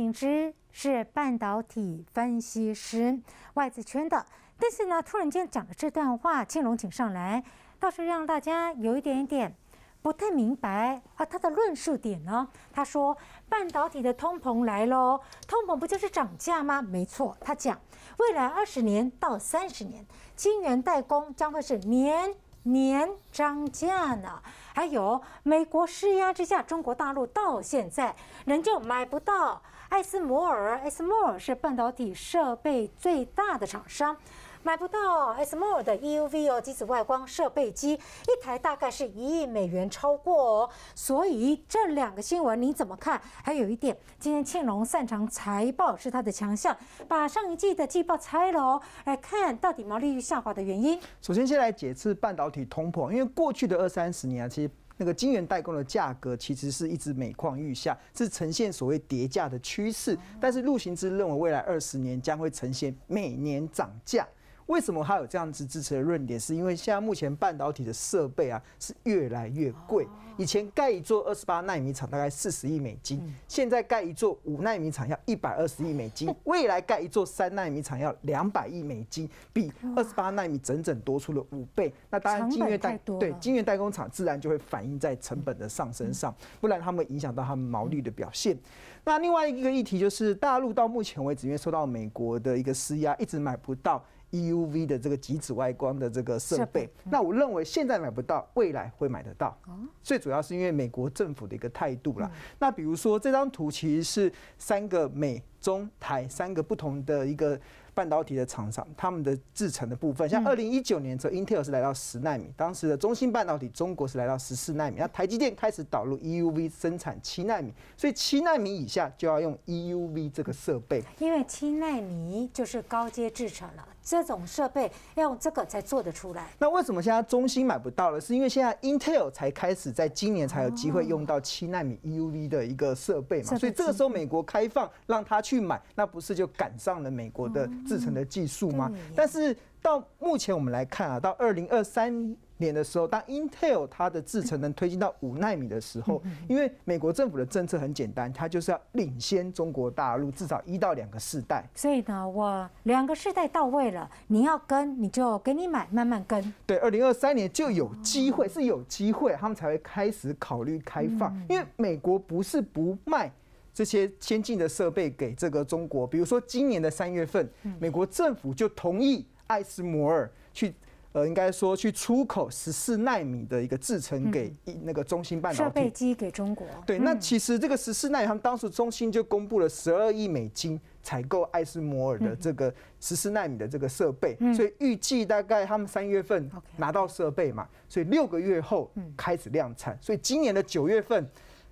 林芝是半导体分析师，外资圈的。但是呢，突然间讲了这段话，金龙请上来，倒是让大家有一点点不太明白啊。他的论述点呢，他说半导体的通膨来喽，通膨不就是涨价吗？没错，他讲未来二十年到三十年，晶圆代工将会是年年涨价呢。还有美国施压之下，中国大陆到现在仍旧买不到。艾斯摩尔，艾斯摩尔是半导体设备最大的厂商，买不到艾斯摩尔的 EUV 哦，机子外光设备机一台大概是一亿美元，超过哦。所以这两个新闻你怎么看？还有一点，今天庆隆擅长财报是它的强项，把上一季的季报拆了哦，来看到底毛利率下滑的原因。首先，先来解释半导体通货，因为过去的二三十年其实。那个晶圆代工的价格其实是一直每况愈下，是呈现所谓叠价的趋势。但是陆行之认为，未来二十年将会呈现每年涨价。为什么他有这样子支持的论点？是因为现在目前半导体的设备啊是越来越贵。以前盖一座二十八纳米厂大概四十亿美金，现在盖一座五纳米厂要一百二十亿美金，未来盖一座三纳米厂要两百亿美金，比二十八纳米整整多出了五倍。那当然，晶圆代对晶圆代工厂自然就会反映在成本的上升上，不然他们影响到他们毛利的表现。那另外一个议题就是大陆到目前为止因为受到美国的一个施压，一直买不到。EUV 的这个极紫外光的这个设备，那我认为现在买不到，未来会买得到。最主要是因为美国政府的一个态度啦。那比如说这张图其实是三个美、中、台三个不同的一个半导体的厂商，他们的制成的部分。像二零一九年的时候，Intel 是来到十纳米，当时的中芯半导体中国是来到十四纳米，那台积电开始导入 EUV 生产七纳米，所以七纳米以下就要用 EUV 这个设备。因为七纳米就是高阶制成了。这种设备要用这个才做得出来。那为什么现在中芯买不到了？是因为现在 Intel 才开始在今年才有机会用到七纳米 E U V 的一个设备嘛？所以这个时候美国开放让他去买，那不是就赶上了美国的制成的技术吗？但是到目前我们来看啊，到二零二三。年的时候，当 Intel 它的制程能推进到五纳米的时候，因为美国政府的政策很简单，它就是要领先中国大陆至少一到两个世代。所以呢，我两个世代到位了，你要跟，你就给你买，慢慢跟。对，二零二三年就有机会，是有机会，他们才会开始考虑开放。因为美国不是不卖这些先进的设备给这个中国，比如说今年的三月份，美国政府就同意爱斯摩尔去。呃，应该说去出口十四纳米的一个制程给那个中芯半导体设备机给中国。对，那其实这个十四纳米，他们当时中芯就公布了十二亿美金采购艾斯摩尔的这个十四纳米的这个设备，所以预计大概他们三月份拿到设备嘛，所以六个月后开始量产，所以今年的九月份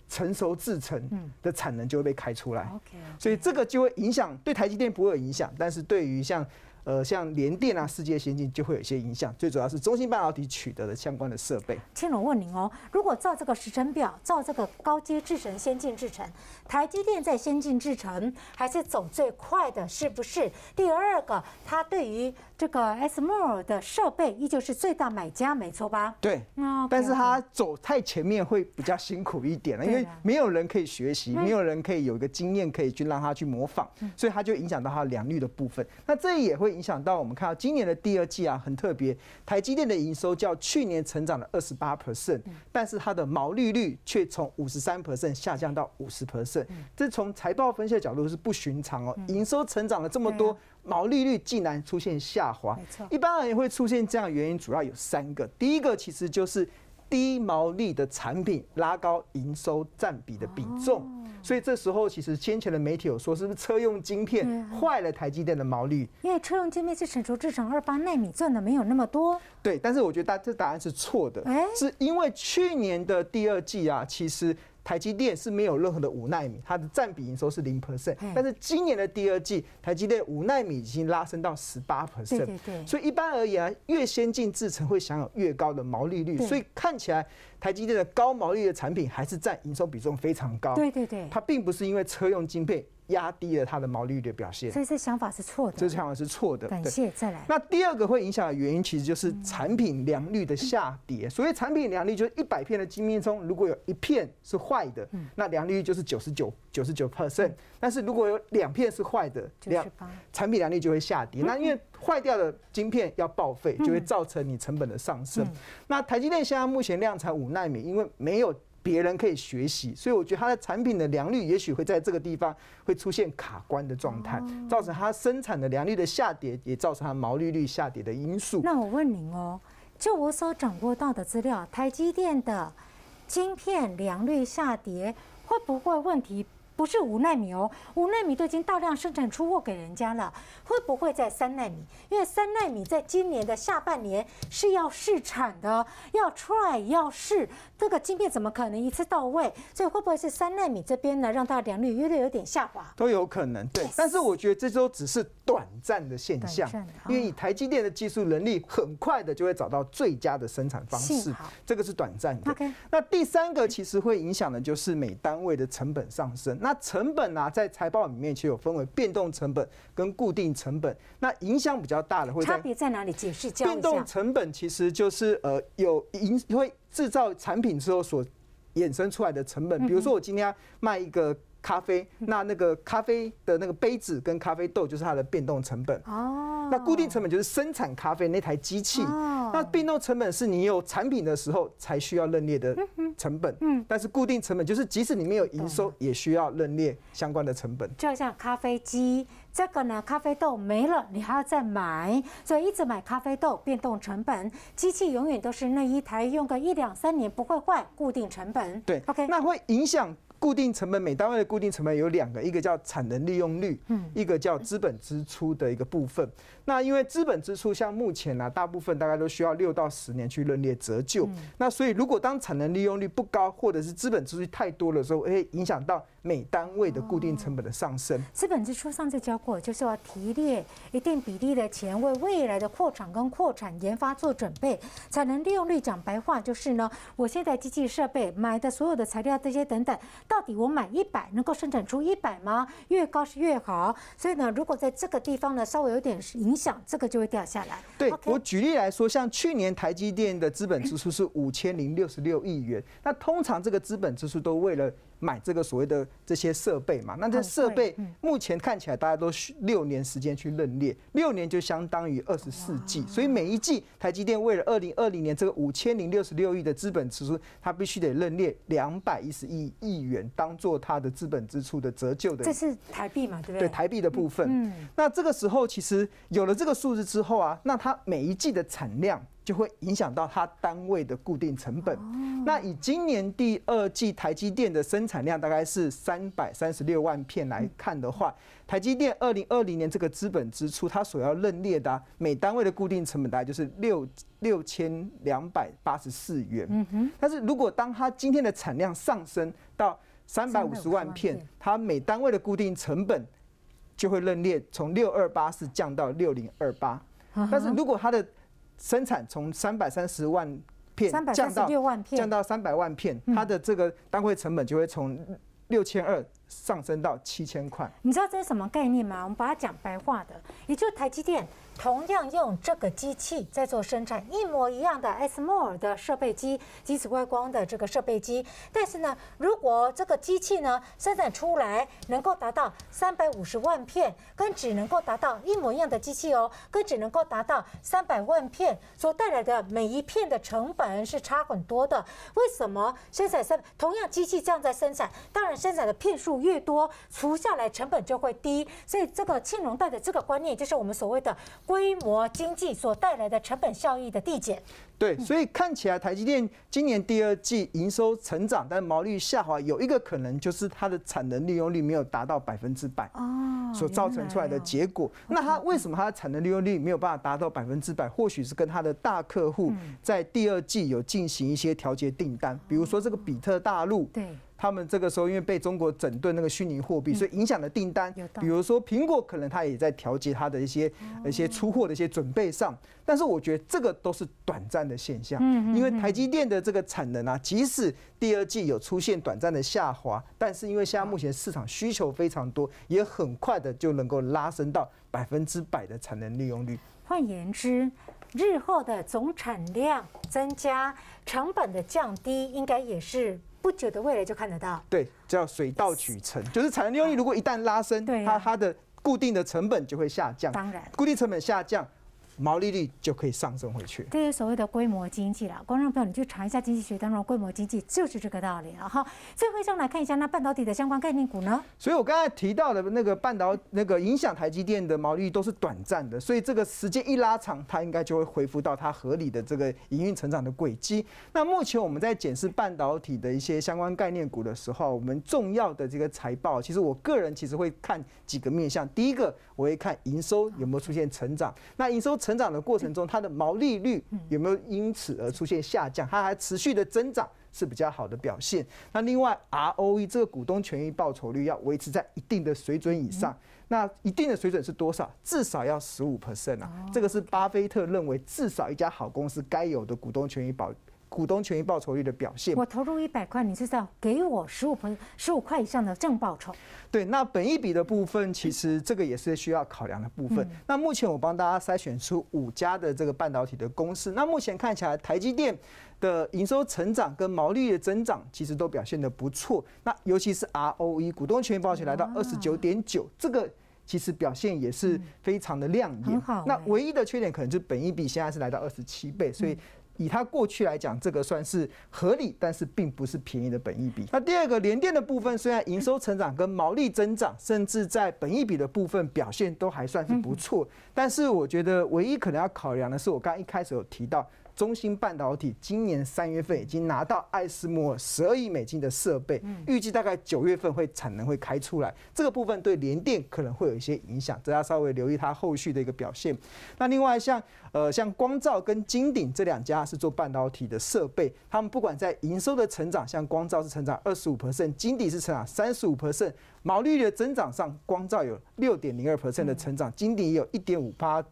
成熟制程的产能就会被开出来。所以这个就会影响对台积电不会有影响，但是对于像呃，像联电啊，世界先进就会有一些影响。最主要是中芯半导体取得的相关的设备。千龙问您哦，如果照这个时程表，照这个高阶制程、先进制程，台积电在先进制程还是走最快的是不是？第二个，它对于这个 s m o 的设备依旧是最大买家，没错吧？对。啊。但是它走太前面会比较辛苦一点了，因为没有人可以学习，没有人可以有一个经验可以去让它去模仿，所以它就影响到它良率的部分。那这也会。影响到我们看到今年的第二季啊，很特别，台积电的营收较去年成长了二十八 percent，但是它的毛利率却从五十三 percent 下降到五十 percent，这从财报分析的角度是不寻常哦。营收成长了这么多，毛利率竟然出现下滑，一般而言会出现这样原因主要有三个，第一个其实就是低毛利的产品拉高营收占比的比重。所以这时候，其实先前的媒体有说，是不是车用晶片坏了台积电的毛利？因为车用晶片是成熟制成二八纳米赚的没有那么多。对，但是我觉得这答案是错的，是因为去年的第二季啊，其实。台积电是没有任何的五纳米，它的占比营收是零 percent，但是今年的第二季，台积电五纳米已经拉升到十八 percent，所以一般而言啊，越先进制程会享有越高的毛利率，所以看起来台积电的高毛利的产品还是占营收比重非常高，对对对，它并不是因为车用晶片。压低了它的毛利率的表现，所以这想法是错的。这想法是错的。感谢再来。那第二个会影响的原因，其实就是产品良率的下跌。所谓产品良率，就是一百片的晶片中，如果有一片是坏的，那良率就是九十九九十九 percent。但是如果有两片是坏的，良产品良率就会下跌。那因为坏掉的晶片要报废，就会造成你成本的上升。那台积电现在目前量才五纳米，因为没有。别人可以学习，所以我觉得它的产品的良率也许会在这个地方会出现卡关的状态，造成它生产的良率的下跌，也造成它毛利率下跌的因素。那我问您哦，就我所掌握到的资料，台积电的晶片良率下跌会不会问题？不是五纳米哦，五纳米都已经大量生产出货给人家了，会不会在三纳米？因为三纳米在今年的下半年是要试产的，要 try 要试，这个晶片怎么可能一次到位？所以会不会是三纳米这边呢，让它良率约略有点下滑？都有可能，对。但是我觉得这周只是短暂的现象，因为台积电的技术能力很快的就会找到最佳的生产方式，这个是短暂的。那第三个其实会影响的就是每单位的成本上升。那那成本啊，在财报里面其实有分为变动成本跟固定成本。那影响比较大的会在差别在哪里？解释一下。变动成本其实就是呃，有影会制造产品之后所衍生出来的成本。比如说，我今天卖一个。咖啡，那那个咖啡的那个杯子跟咖啡豆就是它的变动成本哦。那固定成本就是生产咖啡那台机器，那变动成本是你有产品的时候才需要认列的成本。嗯，但是固定成本就是即使你没有营收，也需要认列相关的成本。就像咖啡机这个呢，咖啡豆没了你还要再买，所以一直买咖啡豆变动成本。机器永远都是那一台，用个一两三年不会坏，固定成本。对，OK，那会影响。固定成本每单位的固定成本有两个，一个叫产能利用率，一个叫资本支出的一个部分。那因为资本支出像目前呢，大部分大概都需要六到十年去认列折旧。那所以如果当产能利用率不高，或者是资本支出太多的时候，会影响到。每单位的固定成本的上升，资本支出上次教过，就是要提列一定比例的钱，为未来的扩产跟扩产研发做准备，才能利用率讲白话就是呢，我现在机器设备买的所有的材料这些等等，到底我买一百能够生产出一百吗？越高是越好，所以呢，如果在这个地方呢稍微有点影响，这个就会掉下来。对我举例来说，像去年台积电的资本支出是五千零六十六亿元，那通常这个资本支出都为了。买这个所谓的这些设备嘛，那这设备目前看起来大家都需六年时间去认列，六年就相当于二十四季，所以每一季台积电为了二零二零年这个五千零六十六亿的资本支出，它必须得认列两百一十亿亿元当做它的资本支出的折旧的。这是台币嘛，对不对？对台币的部分。那这个时候其实有了这个数字之后啊，那它每一季的产量。就会影响到它单位的固定成本。那以今年第二季台积电的生产量大概是三百三十六万片来看的话，台积电二零二零年这个资本支出，它所要认列的每单位的固定成本大概就是六六千两百八十四元。但是如果当它今天的产量上升到三百五十万片，它每单位的固定成本就会认列从六二八是降到六零二八。但是如果它的生产从三百三十万片降到六万片，降到三百万片，它的这个单位成本就会从六千二上升到七千块。你知道这是什么概念吗？我们把它讲白话的，也就台积电。同样用这个机器在做生产，一模一样的 Smore 的设备机，即子外光的这个设备机，但是呢，如果这个机器呢生产出来能够达到三百五十万片，跟只能够达到一模一样的机器哦，跟只能够达到三百万片所带来的每一片的成本是差很多的。为什么生产三同样机器这样在生产，当然生产的片数越多，除下来成本就会低。所以这个庆隆贷的这个观念，就是我们所谓的。规模经济所带来的成本效益的递减，对，所以看起来台积电今年第二季营收成长，但毛率下滑，有一个可能就是它的产能利用率没有达到百分之百，哦，所造成出来的结果。那它为什么它的产能利用率没有办法达到百分之百？或许是跟它的大客户在第二季有进行一些调节订单，比如说这个比特大陆，对。他们这个时候因为被中国整顿那个虚拟货币，所以影响的订单。有比如说苹果可能它也在调节它的一些一些出货的一些准备上，但是我觉得这个都是短暂的现象。嗯。因为台积电的这个产能啊，即使第二季有出现短暂的下滑，但是因为现在目前市场需求非常多，也很快的就能够拉升到百分之百的产能利用率。换言之，日后的总产量增加，成本的降低，应该也是。不久的未来就看得到，对，叫水到渠成。就是产能利用率如果一旦拉升，它它的固定的成本就会下降，当然，固定成本下降。毛利率就可以上升回去，这是所谓的规模经济了。观众朋友，你去查一下经济学当中规模经济就是这个道理了哈。最后，一张来看一下那半导体的相关概念股呢？所以我刚才提到的那个半导，那个影响台积电的毛利率都是短暂的，所以这个时间一拉长，它应该就会恢复到它合理的这个营运成长的轨迹。那目前我们在检视半导体的一些相关概念股的时候，我们重要的这个财报，其实我个人其实会看几个面向。第一个，我会看营收有没有出现成长，那营收。成长的过程中，它的毛利率有没有因此而出现下降？它还持续的增长是比较好的表现。那另外，ROE 这个股东权益报酬率要维持在一定的水准以上。那一定的水准是多少？至少要十五 percent 啊。这个是巴菲特认为至少一家好公司该有的股东权益保。股东权益报酬率的表现，我投入一百块，你知道给我十五分十五块以上的正报酬。对，那本一笔的部分，其实这个也是需要考量的部分。那目前我帮大家筛选出五家的这个半导体的公司，那目前看起来台积电的营收成长跟毛利的增长其实都表现的不错。那尤其是 ROE 股东权益报酬来到二十九点九，这个其实表现也是非常的亮眼。那唯一的缺点可能就是本一比现在是来到二十七倍，所以。以它过去来讲，这个算是合理，但是并不是便宜的本益比。那第二个联电的部分，虽然营收成长、跟毛利增长，甚至在本益比的部分表现都还算是不错，但是我觉得唯一可能要考量的是，我刚一开始有提到。中芯半导体今年三月份已经拿到爱斯摩尔十二亿美金的设备，预计大概九月份会产能会开出来。这个部分对联电可能会有一些影响，大家稍微留意它后续的一个表现。那另外像呃像光照跟金鼎这两家是做半导体的设备，他们不管在营收的成长，像光照是成长二十五 percent，金鼎是成长三十五 percent，毛利率的增长上，光照有六点零二 percent 的成长，金鼎也有一点五八。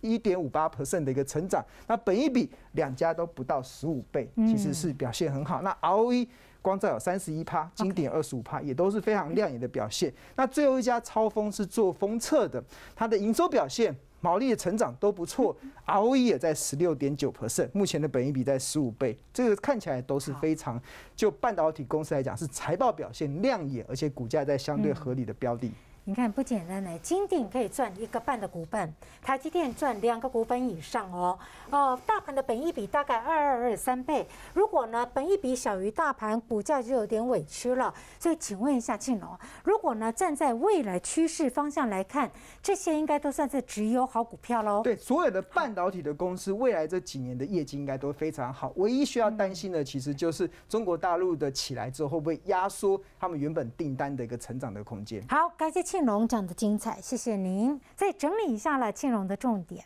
一点五八 percent 的一个成长，那本一比两家都不到十五倍，其实是表现很好。那 ROE 光照有三十一趴，经典二十五趴，也都是非常亮眼的表现。那最后一家超风是做封测的，它的营收表现、毛利的成长都不错，ROE 也在十六点九 percent，目前的本益比在十五倍，这个看起来都是非常就半导体公司来讲是财报表现亮眼，而且股价在相对合理的标的。你看不简单呢，金鼎可以赚一个半的股本，台积电赚两个股本以上哦。哦，大盘的本益比大概二二二三倍。如果呢本益比小于大盘，股价就有点委屈了。所以请问一下庆龙，如果呢站在未来趋势方向来看，这些应该都算是只有好股票喽？对，所有的半导体的公司未来这几年的业绩应该都非常好。唯一需要担心的，其实就是中国大陆的起来之后会不会压缩他们原本订单的一个成长的空间？好，感谢庆。龙讲的精彩，谢谢您。再整理一下了，庆龙的重点。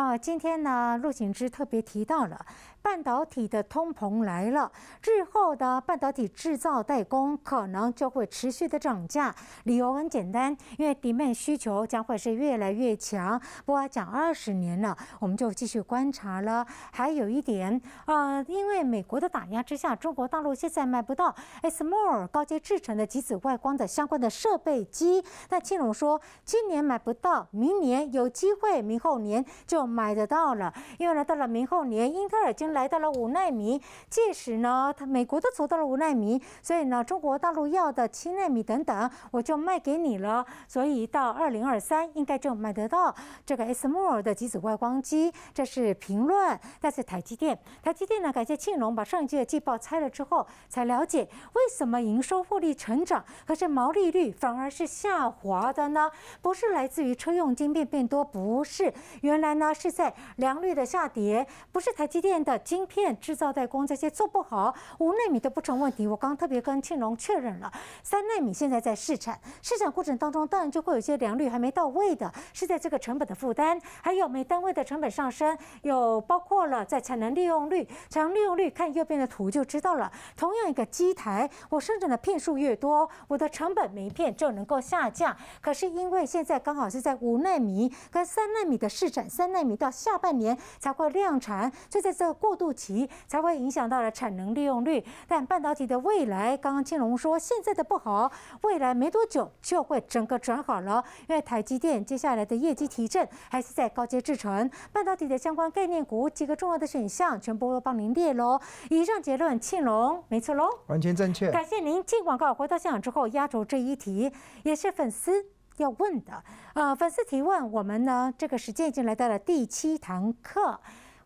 啊，今天呢，陆景之特别提到了半导体的通膨来了，日后的半导体制造代工可能就会持续的涨价。理由很简单，因为 demand 需求将会是越来越强。不过讲二十年了，我们就继续观察了。还有一点，呃，因为美国的打压之下，中国大陆现在买不到 SMO l 高阶制成的极紫外光的相关的设备机。那青龙说，今年买不到，明年有机会，明后年就。买得到了，因为呢，到了明后年，英特尔已经来到了五奈米，届时呢，它美国都走到了五奈米，所以呢，中国大陆要的七奈米等等，我就卖给你了。所以到二零二三，应该就买得到这个 SMO 尔的极紫外光机。这是评论，但是台积电。台积电呢，感谢庆荣把上一季的季报拆了之后，才了解为什么营收、获利成长，可是毛利率反而是下滑的呢？不是来自于车用晶片变多，不是，原来呢？是在良率的下跌，不是台积电的晶片制造代工这些做不好，五纳米都不成问题。我刚特别跟庆荣确认了，三纳米现在在试产，试产过程当中当然就会有一些良率还没到位的，是在这个成本的负担，还有每单位的成本上升，有包括了在产能利用率，产能利用率看右边的图就知道了。同样一个机台，我生产的片数越多，我的成本每片就能够下降。可是因为现在刚好是在五纳米跟三纳米的试产三。纳米到下半年才会量产，就在这过渡期才会影响到了产能利用率。但半导体的未来，刚刚庆隆说现在的不好，未来没多久就会整个转好了，因为台积电接下来的业绩提振还是在高阶制程。半导体的相关概念股几个重要的选项，全部都帮您列喽。以上结论，庆隆没错喽，完全正确。感谢您进广告，回到现场之后压轴这一题，也是粉丝。要问的，呃，粉丝提问，我们呢，这个时间已经来到了第七堂课。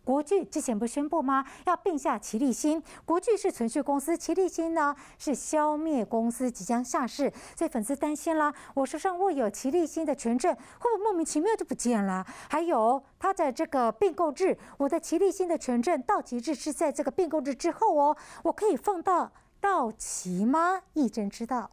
国巨之前不宣布吗？要并下奇力新。国巨是存续公司，奇力新呢是消灭公司，即将下市，所以粉丝担心啦。我手上握有奇力新的权证，会不会莫名其妙就不见了？还有，它的这个并购日，我的奇力新的权证到期日是在这个并购日之后哦，我可以放到到期吗？一针知道。